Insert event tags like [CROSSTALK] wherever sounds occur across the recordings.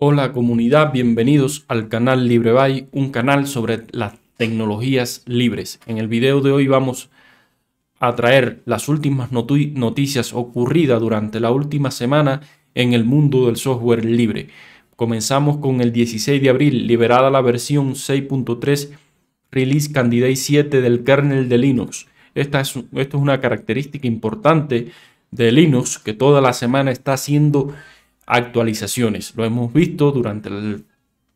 Hola comunidad, bienvenidos al canal LibreBay, un canal sobre las tecnologías libres. En el video de hoy vamos a traer las últimas noticias ocurridas durante la última semana en el mundo del software libre. Comenzamos con el 16 de abril, liberada la versión 6.3 Release Candidate 7 del kernel de Linux. Esta es, esto es una característica importante de Linux que toda la semana está siendo actualizaciones. Lo hemos visto durante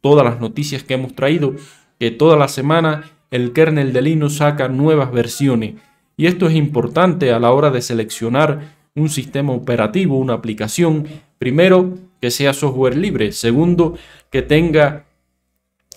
todas las noticias que hemos traído, que toda la semana el kernel de Linux saca nuevas versiones. Y esto es importante a la hora de seleccionar un sistema operativo, una aplicación. Primero, que sea software libre. Segundo, que tenga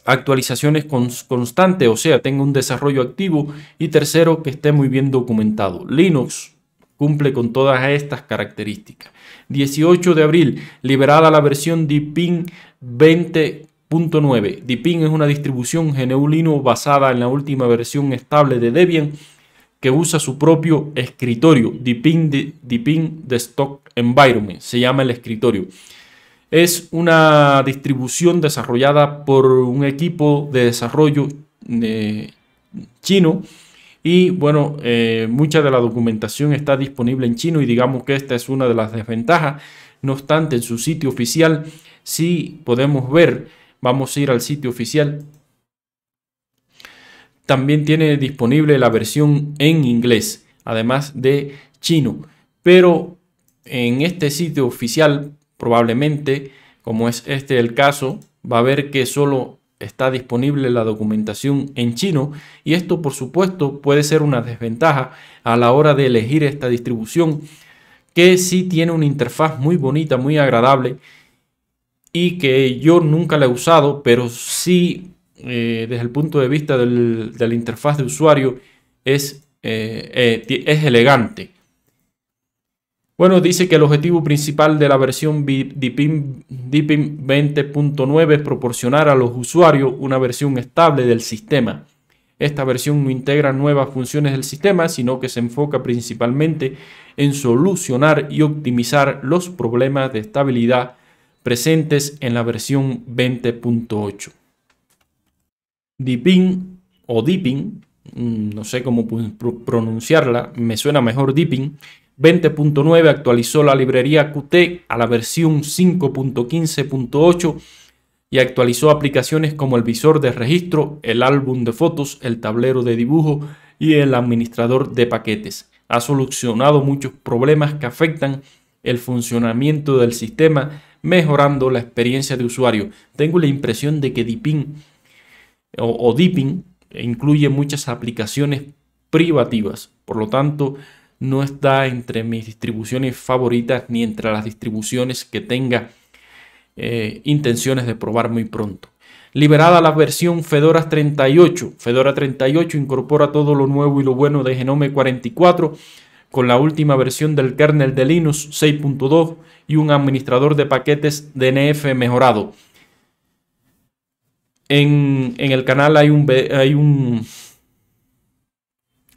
actualizaciones constantes, o sea, tenga un desarrollo activo. Y tercero, que esté muy bien documentado. Linux cumple con todas estas características. 18 de abril, liberada la versión Deepin 20.9. Deepin es una distribución GNU Linux basada en la última versión estable de Debian que usa su propio escritorio, Deepin, Deepin de Stock Environment, se llama el escritorio. Es una distribución desarrollada por un equipo de desarrollo eh, chino y bueno, eh, mucha de la documentación está disponible en chino y digamos que esta es una de las desventajas. No obstante, en su sitio oficial sí podemos ver, vamos a ir al sitio oficial. También tiene disponible la versión en inglés, además de chino. Pero en este sitio oficial, probablemente, como es este el caso, va a ver que solo está disponible la documentación en chino y esto por supuesto puede ser una desventaja a la hora de elegir esta distribución que sí tiene una interfaz muy bonita, muy agradable y que yo nunca la he usado, pero sí eh, desde el punto de vista de la interfaz de usuario es, eh, eh, es elegante. Bueno, dice que el objetivo principal de la versión Deepin 20.9 es proporcionar a los usuarios una versión estable del sistema. Esta versión no integra nuevas funciones del sistema, sino que se enfoca principalmente en solucionar y optimizar los problemas de estabilidad presentes en la versión 20.8. Deepin o Deepin, mm, no sé cómo pronunciarla, me suena mejor Deepin, 20.9 actualizó la librería Qt a la versión 5.15.8 y actualizó aplicaciones como el visor de registro, el álbum de fotos, el tablero de dibujo y el administrador de paquetes. Ha solucionado muchos problemas que afectan el funcionamiento del sistema, mejorando la experiencia de usuario. Tengo la impresión de que Deepin o, Deepin incluye muchas aplicaciones privativas, por lo tanto, no está entre mis distribuciones favoritas ni entre las distribuciones que tenga eh, intenciones de probar muy pronto. Liberada la versión Fedora 38. Fedora 38 incorpora todo lo nuevo y lo bueno de Genome 44 con la última versión del kernel de Linux 6.2 y un administrador de paquetes DNF mejorado. En, en el canal hay un, hay un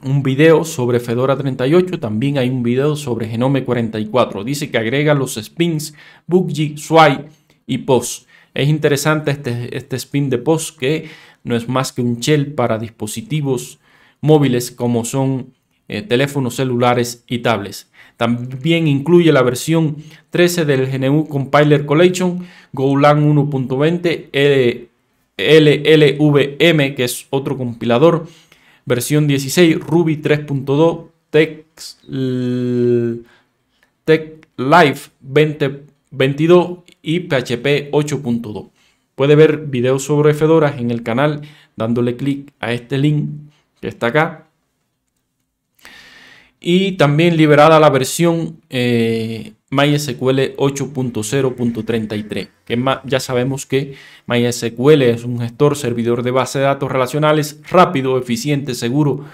un video sobre Fedora 38, también hay un video sobre Genome 44. Dice que agrega los spins Buggy, Swai y POS. Es interesante este, este spin de POS que no es más que un shell para dispositivos móviles como son eh, teléfonos celulares y tablets. También incluye la versión 13 del GNU Compiler Collection, GoLang 1.20, LLVM, que es otro compilador versión 16, Ruby 3.2, Text, Tech Live 2022 y PHP 8.2. Puede ver videos sobre Fedora en el canal dándole clic a este link que está acá y también liberada la versión eh, MySQL 8.0.33, que ya sabemos que MySQL es un gestor servidor de base de datos relacionales rápido, eficiente, seguro,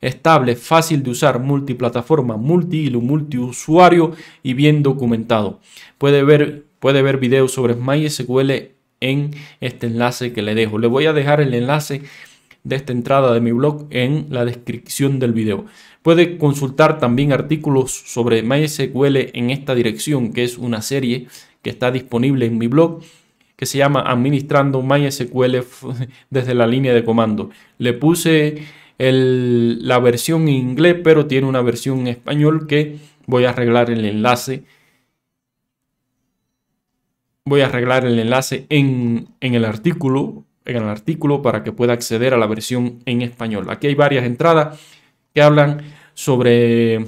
estable, fácil de usar, multiplataforma, multi-hilo, multiusuario y bien documentado. Puede ver, puede ver videos sobre MySQL en este enlace que le dejo. Le voy a dejar el enlace de esta entrada de mi blog en la descripción del video. Puede consultar también artículos sobre MySQL en esta dirección, que es una serie que está disponible en mi blog, que se llama Administrando MySQL [LAUGHS] desde la línea de comando. Le puse la versión en inglés, pero tiene una versión en español que voy a arreglar el enlace. Voy a arreglar el enlace en, el artículo en el artículo para que pueda acceder a la versión en español. Aquí hay varias entradas que hablan sobre,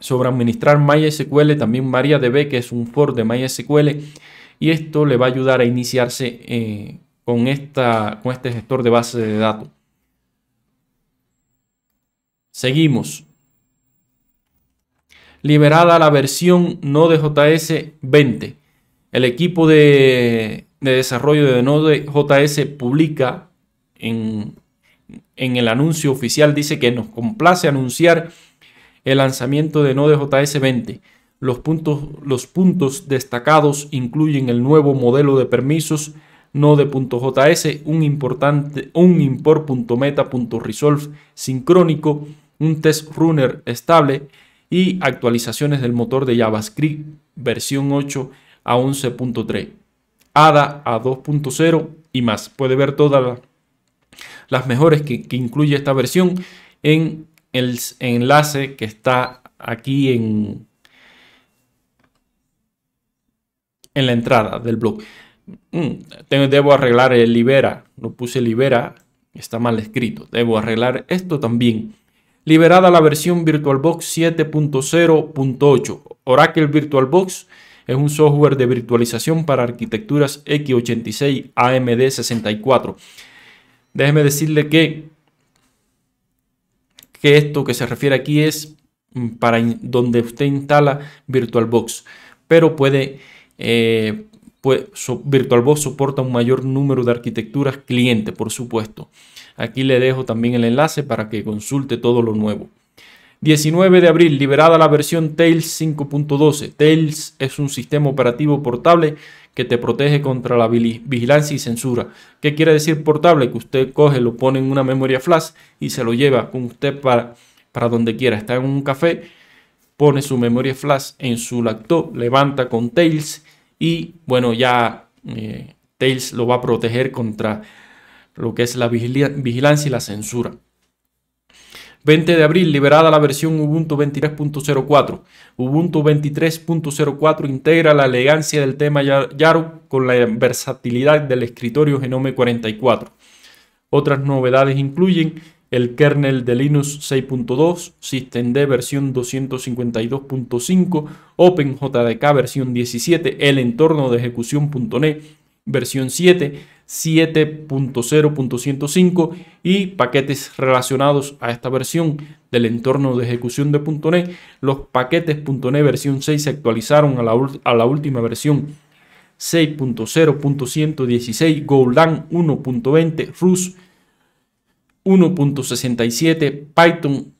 sobre administrar MySQL, también MariaDB, que es un for de MySQL, y esto le va a ayudar a iniciarse eh, con, esta, con este gestor de base de datos. Seguimos. Liberada la versión Node.js 20. El equipo de, de desarrollo de Node.js publica en en el anuncio oficial dice que nos complace anunciar el lanzamiento de Node.js 20. Los puntos, los puntos destacados incluyen el nuevo modelo de permisos node.js, un importante un import.meta.resolve sincrónico, un test runner estable y actualizaciones del motor de JavaScript versión 8 a 11.3, ADA a 2.0 y más. Puede ver toda la las mejores que, incluye esta versión en el enlace que está aquí en, en la entrada del blog. Mm, debo arreglar el libera, no puse libera, está mal escrito. Debo arreglar esto también. Liberada la versión VirtualBox 7.0.8. Oracle VirtualBox es un software de virtualización para arquitecturas x86 AMD 64. Déjeme decirle que, que esto que se refiere aquí es mm, para donde usted instala VirtualBox, pero puede, eh, VirtualBox soporta un mayor número de arquitecturas clientes, por supuesto. Aquí le dejo también el enlace para que consulte todo lo nuevo. 19 de abril, liberada la versión Tails 5.12. Tails es un sistema operativo portable que te protege contra la vigilancia y censura. ¿Qué quiere decir portable? Que usted coge, lo pone en una memoria flash y se lo lleva con usted para, para donde quiera. Está en un café, pone su memoria flash en su laptop, levanta con Tails y bueno, ya eh, Tails lo va a proteger contra lo que es la vigilancia y la censura. 20 de abril, liberada la versión Ubuntu 23.04. Ubuntu 23.04 integra la elegancia del tema Yaro con la versatilidad del escritorio Genome 44. Otras novedades incluyen el kernel de Linux 6.2, systemd versión 252.5, OpenJDK versión 17, el entorno de ejecución ejecución.net versión 7, 7.0.105 y paquetes relacionados a esta versión del entorno de ejecución de .NET. Los paquetes .NET versión 6 se actualizaron a la, última versión 6.0.116, Golang 1.20, Rus 1.67, Python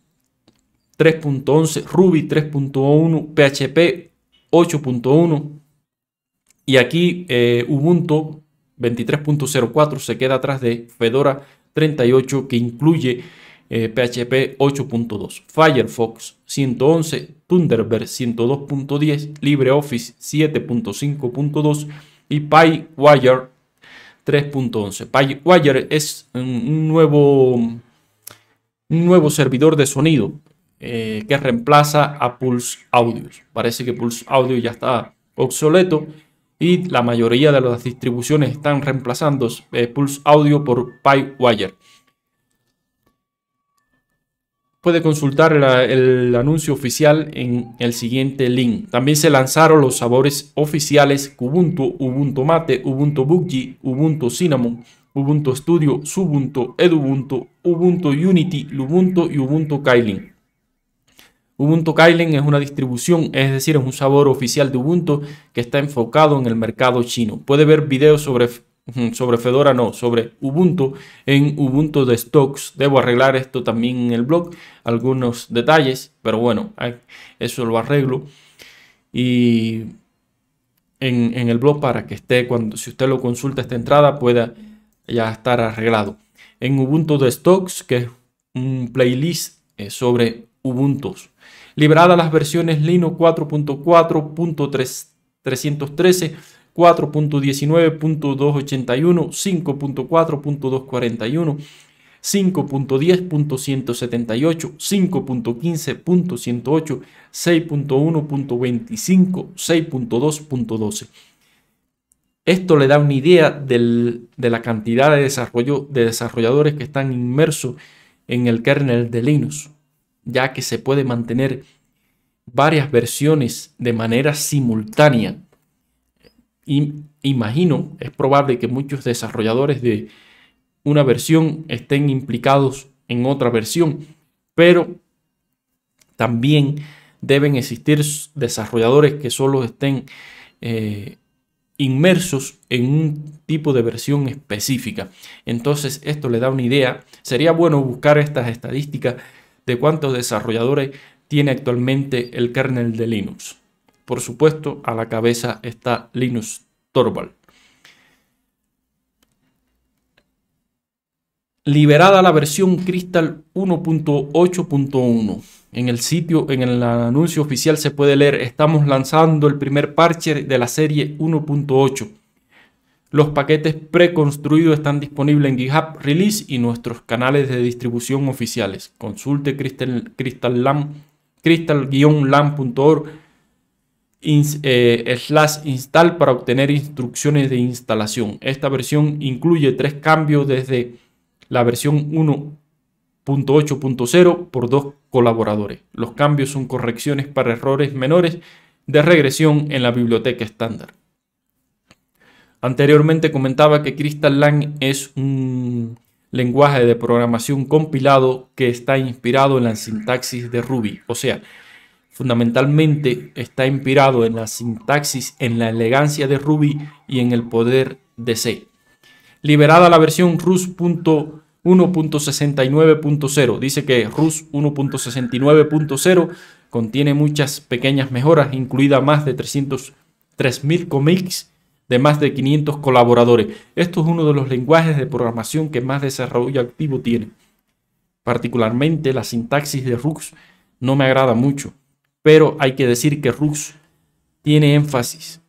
3.11, Ruby 3.1, PHP 8.1 y aquí eh, Ubuntu 23.04 se queda atrás de Fedora 38 que incluye PHP eh, 8.2, Firefox 111, Thunderbird 102.10, LibreOffice 7.5.2 y PyWire 3.11. PyWire es un nuevo, servidor de sonido eh, que reemplaza a Pulse Audio. Parece que Pulse Audio ya está obsoleto y la mayoría de las distribuciones están reemplazando eh, Pulse Audio por Pipewire. Puede consultar el anuncio oficial en el siguiente link. También se lanzaron los sabores oficiales Ubuntu, Ubuntu Mate, Ubuntu Buggy, Ubuntu Cinnamon, Ubuntu Studio, Subuntu, Edubuntu, Ubuntu Unity, Lubuntu y Ubuntu Kylin. Ubuntu Kylin es una distribución, es decir, es un sabor oficial de Ubuntu que está enfocado en el mercado chino. Puede ver videos sobre, sobre Fedora, no, sobre Ubuntu en Ubuntu de Stocks. Debo arreglar esto también en el blog, algunos detalles, pero bueno, eso lo arreglo. Y en, en el blog para que esté, cuando si usted lo consulta esta entrada, pueda ya estar arreglado. En Ubuntu de Stocks, que es un playlist eh, sobre Ubuntu liberadas las versiones Linux 4.4.313, 4.19.281, 5.4.241, 5.10.178, 5.15.108, 6.1.25, 6.2.12. Esto le da una idea de la cantidad de, desarrollo, de desarrolladores que están inmersos en el kernel de Linux ya que se puede mantener varias versiones de manera simultánea. Y imagino, es probable que muchos desarrolladores de una versión estén implicados en otra versión, pero también deben existir desarrolladores que solo estén eh, inmersos en un tipo de versión específica. Entonces, esto le da una idea. Sería bueno buscar estas estadísticas de cuántos desarrolladores tiene actualmente el kernel de Linux. Por supuesto, a la cabeza está Linux Torvald. Liberada la versión Crystal 1.8.1. En el sitio, en el anuncio oficial se puede leer, estamos lanzando el primer parche de la serie 1.8 los paquetes preconstruidos están disponibles en GitHub Release y nuestros canales de distribución oficiales. Consulte crystal-lam.org eh, slash install para obtener instrucciones de instalación. Esta versión incluye tres cambios desde la versión 1.8.0 por dos colaboradores. Los cambios son correcciones para errores menores de regresión en la biblioteca estándar. Anteriormente comentaba que Crystal Lang es un lenguaje de programación compilado que está inspirado en la sintaxis de Ruby. O sea, fundamentalmente está inspirado en la sintaxis, en la elegancia de Ruby y en el poder de C. Liberada la versión Rus. Dice que Rus 1.69.0 contiene muchas pequeñas mejoras, incluida más de 303.000 comics de más de 500 colaboradores. Esto es uno de los lenguajes de programación que más desarrollo activo tiene. Particularmente la sintaxis de Rux no me agrada mucho, pero hay que decir que Rux tiene énfasis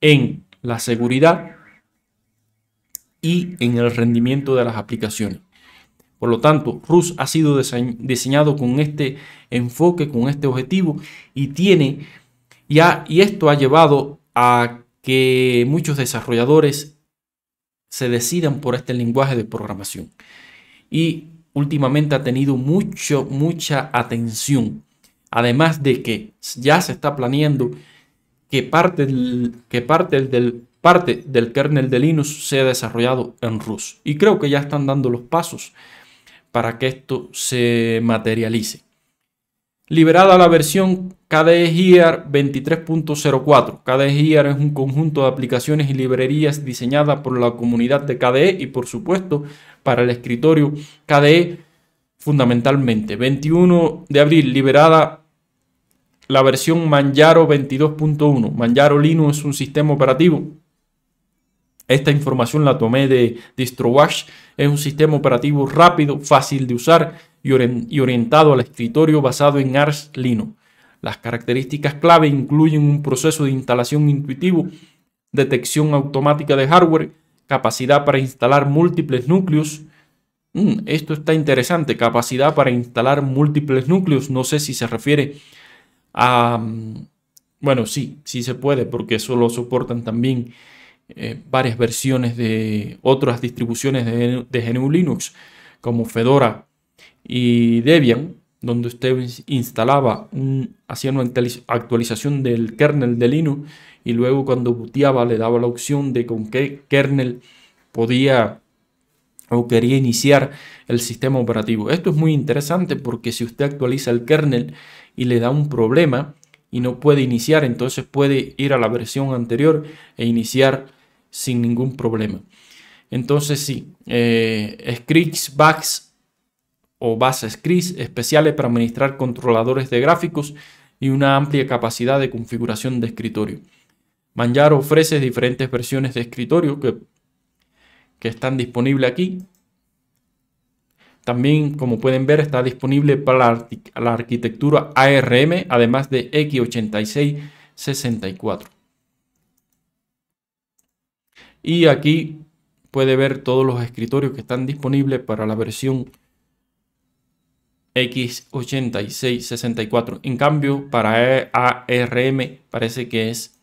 en la seguridad y en el rendimiento de las aplicaciones. Por lo tanto, Rux ha sido diseñado con este enfoque, con este objetivo y tiene ya y esto ha llevado a que muchos desarrolladores se decidan por este lenguaje de programación. Y últimamente ha tenido mucho, mucha atención. Además de que ya se está planeando que parte del, que parte del, parte del kernel de Linux sea desarrollado en Rust. Y creo que ya están dando los pasos para que esto se materialice liberada la versión KDE Gear 23.04. KDE Gear es un conjunto de aplicaciones y librerías diseñada por la comunidad de KDE y por supuesto para el escritorio KDE fundamentalmente. 21 de abril liberada la versión Manjaro 22.1. Manjaro Linux es un sistema operativo. Esta información la tomé de Distrowatch. Es un sistema operativo rápido, fácil de usar y orientado al escritorio basado en Ars Linux. Las características clave incluyen un proceso de instalación intuitivo, detección automática de hardware, capacidad para instalar múltiples núcleos. Mm, esto está interesante, capacidad para instalar múltiples núcleos. No sé si se refiere a... Mm, bueno, sí, sí se puede porque eso lo soportan también eh, varias versiones de otras distribuciones de GNU Linux como Fedora y Debian, donde usted instalaba, un, hacía una actualización del kernel de Linux y luego cuando booteaba le daba la opción de con qué kernel podía o quería iniciar el sistema operativo. Esto es muy interesante porque si usted actualiza el kernel y le da un problema y no puede iniciar, entonces puede ir a la versión anterior e iniciar sin ningún problema. Entonces sí, eh, scripts, bugs o bases CRIS especiales para administrar controladores de gráficos y una amplia capacidad de configuración de escritorio. Manjaro ofrece diferentes versiones de escritorio que, que están disponibles aquí. También, como pueden ver, está disponible para la, la arquitectura ARM, además de x86-64. Y aquí puede ver todos los escritorios que están disponibles para la versión x 64 En cambio, para ARM parece que es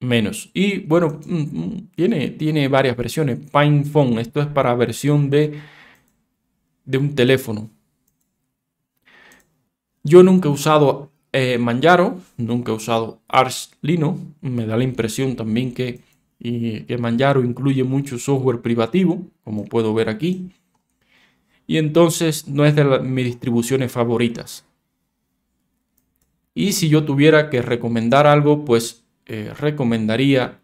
menos. Y bueno, mm, mm, tiene, tiene varias versiones. PinePhone, esto es para versión de, de un teléfono. Yo nunca he usado eh, Manjaro, nunca he usado Arch Linux. Me da la impresión también que, que Manjaro incluye mucho software privativo, como puedo ver aquí y entonces no es de mis distribuciones favoritas. Y si yo tuviera que recomendar algo, pues eh, recomendaría...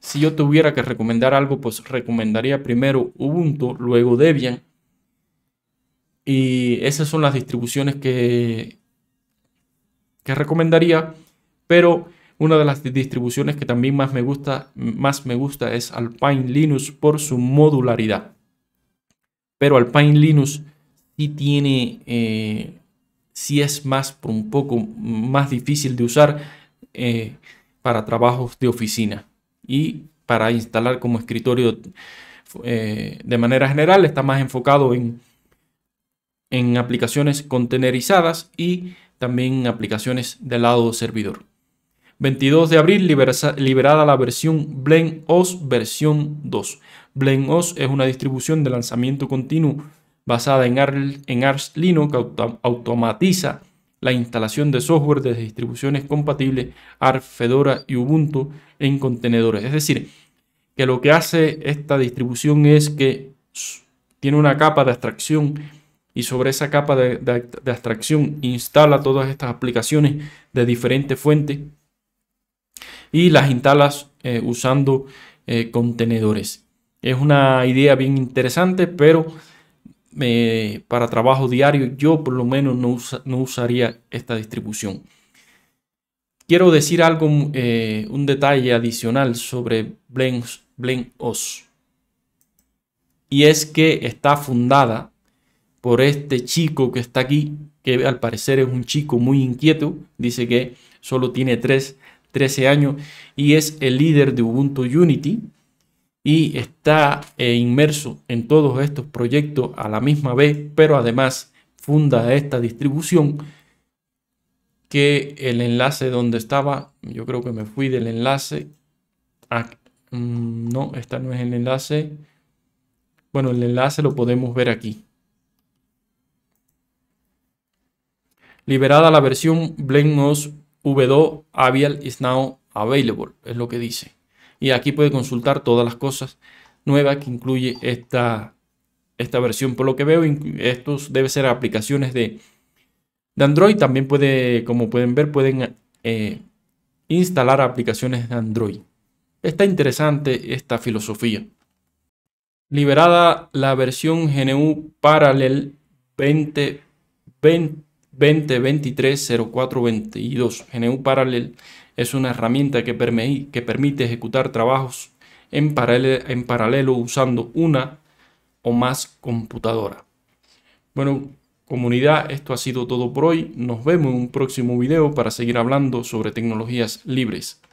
Si yo tuviera que recomendar algo, pues recomendaría primero Ubuntu, luego Debian. Y esas son las distribuciones que, que recomendaría. Pero una de las distribuciones que también más me gusta, más me gusta es Alpine Linux por su modularidad. Pero Alpine Linux sí tiene, eh, sí es más por un poco más difícil de usar eh, para trabajos de oficina y para instalar como escritorio eh, de manera general está más enfocado en, en aplicaciones contenerizadas y también aplicaciones del lado servidor. 22 de abril liberada la versión OS versión 2. OS es una distribución de lanzamiento continuo basada en, Arch Linux que automatiza la instalación de software de distribuciones compatibles ARS, Fedora y Ubuntu en contenedores. Es decir, que lo que hace esta distribución es que tiene una capa de abstracción y sobre esa capa de, de abstracción instala todas estas aplicaciones de diferentes fuentes y las instalas eh, usando eh, contenedores. Es una idea bien interesante, pero eh, para trabajo diario yo por lo menos no, usaría esta distribución. Quiero decir algo, un detalle adicional sobre BlendOS. OS y es que está fundada por este chico que está aquí, que al parecer es un chico muy inquieto, dice que solo tiene tres 13 años y es el líder de Ubuntu Unity y está eh, inmerso en todos estos proyectos a la misma vez, pero además funda esta distribución que el enlace donde estaba, yo creo que me fui del enlace, mm, no, esta no es el enlace, bueno, el enlace lo podemos ver aquí. Liberada la versión BlendOS V2 Avial is now available, es lo que dice. Y aquí puede consultar todas las cosas nuevas que incluye esta, esta versión. Por lo que veo, estos debe ser aplicaciones de, de Android. También puede, como pueden ver, pueden eh, instalar aplicaciones de Android. Está interesante esta filosofía. Liberada la versión GNU Parallel 2020 2023-0422. GNU Parallel es una herramienta que, permite ejecutar trabajos en paralelo, en paralelo usando una o más computadora. Bueno, comunidad, esto ha sido todo por hoy. Nos vemos en un próximo video para seguir hablando sobre tecnologías libres.